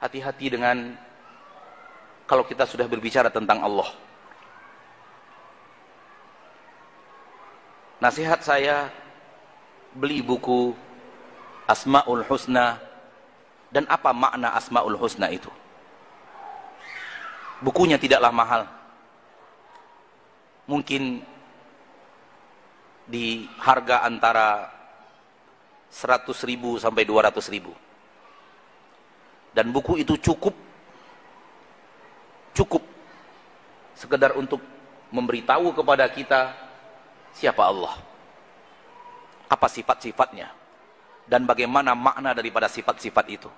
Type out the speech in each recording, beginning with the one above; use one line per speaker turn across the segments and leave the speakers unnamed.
hati-hati dengan kalau kita sudah berbicara tentang Allah. Nasihat saya beli buku Asmaul Husna dan apa makna Asmaul Husna itu? Bukunya tidaklah mahal. Mungkin di harga antara 100.000 sampai 200.000 dan buku itu cukup cukup sekedar untuk memberitahu kepada kita siapa Allah apa sifat-sifatnya dan bagaimana makna daripada sifat-sifat itu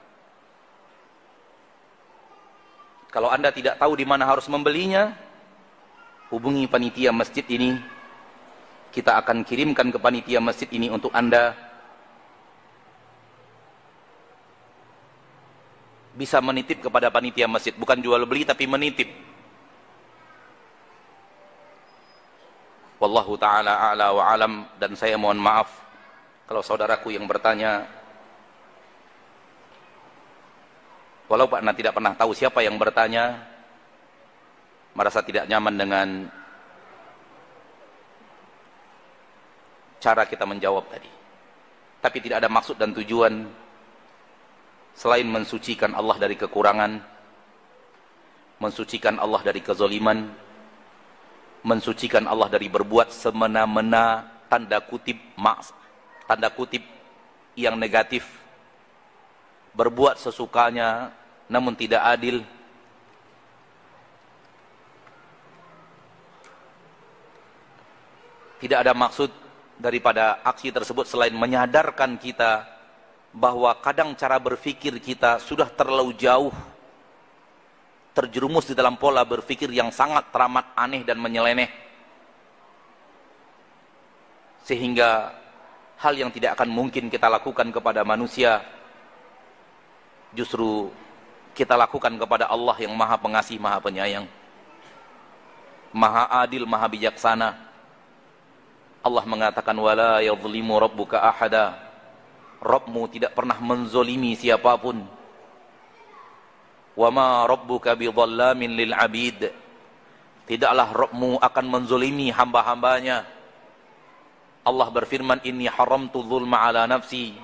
kalau anda tidak tahu di mana harus membelinya hubungi panitia masjid ini kita akan kirimkan ke panitia masjid ini untuk anda bisa menitip kepada panitia masjid bukan jual beli tapi menitip Wallahu ta'ala a'la wa alam dan saya mohon maaf kalau saudaraku yang bertanya walau Pak Anda tidak pernah tahu siapa yang bertanya merasa tidak nyaman dengan cara kita menjawab tadi tapi tidak ada maksud dan tujuan selain mensucikan Allah dari kekurangan, mensucikan Allah dari kezaliman, mensucikan Allah dari berbuat semena-mena tanda kutip maks tanda kutip yang negatif berbuat sesukanya namun tidak adil tidak ada maksud daripada aksi tersebut selain menyadarkan kita bahwa kadang cara berpikir kita sudah terlalu jauh terjerumus di dalam pola berpikir yang sangat teramat aneh dan menyeleneh sehingga hal yang tidak akan mungkin kita lakukan kepada manusia justru kita lakukan kepada Allah yang maha pengasih maha penyayang maha adil maha bijaksana Allah mengatakan wala yadhlimu rabbuka ahada Rabbmu tidak pernah menzolimi siapapun. Wa ma rabbuka bidhallamin lil abid. Tidaklah Rabbmu akan menzolimi hamba-hambanya. Allah berfirman, ini haram zulma ala nafsi.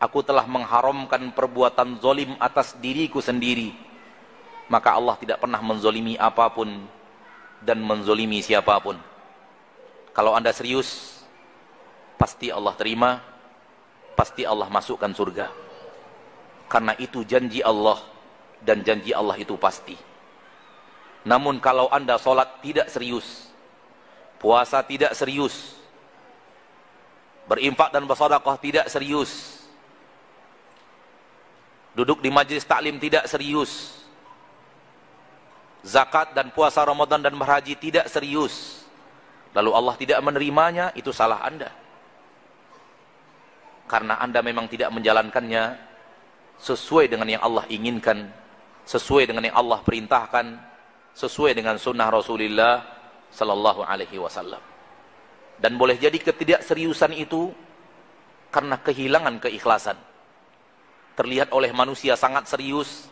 Aku telah mengharamkan perbuatan zolim atas diriku sendiri. Maka Allah tidak pernah menzolimi apapun dan menzolimi siapapun. Kalau anda serius, pasti Allah terima pasti Allah masukkan surga. Karena itu janji Allah dan janji Allah itu pasti. Namun kalau anda sholat tidak serius, puasa tidak serius, berinfak dan bersodakoh tidak serius, duduk di majlis taklim tidak serius, zakat dan puasa Ramadan dan berhaji tidak serius, lalu Allah tidak menerimanya, itu salah anda karena Anda memang tidak menjalankannya sesuai dengan yang Allah inginkan, sesuai dengan yang Allah perintahkan, sesuai dengan sunnah Rasulullah sallallahu alaihi wasallam. Dan boleh jadi ketidakseriusan itu karena kehilangan keikhlasan. Terlihat oleh manusia sangat serius,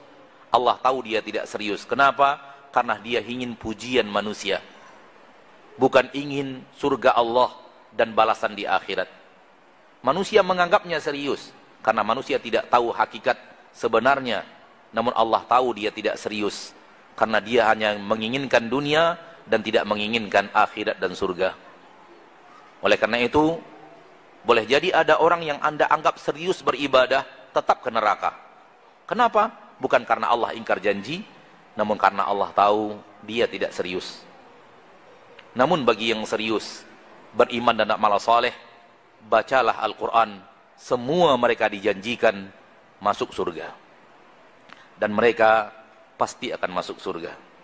Allah tahu dia tidak serius. Kenapa? Karena dia ingin pujian manusia. Bukan ingin surga Allah dan balasan di akhirat. Manusia menganggapnya serius karena manusia tidak tahu hakikat sebenarnya. Namun Allah tahu dia tidak serius karena dia hanya menginginkan dunia dan tidak menginginkan akhirat dan surga. Oleh karena itu, boleh jadi ada orang yang Anda anggap serius beribadah tetap ke neraka. Kenapa? Bukan karena Allah ingkar janji, namun karena Allah tahu dia tidak serius. Namun bagi yang serius, beriman dan amal soleh, bacalah Al-Quran. Semua mereka dijanjikan masuk surga. Dan mereka pasti akan masuk surga.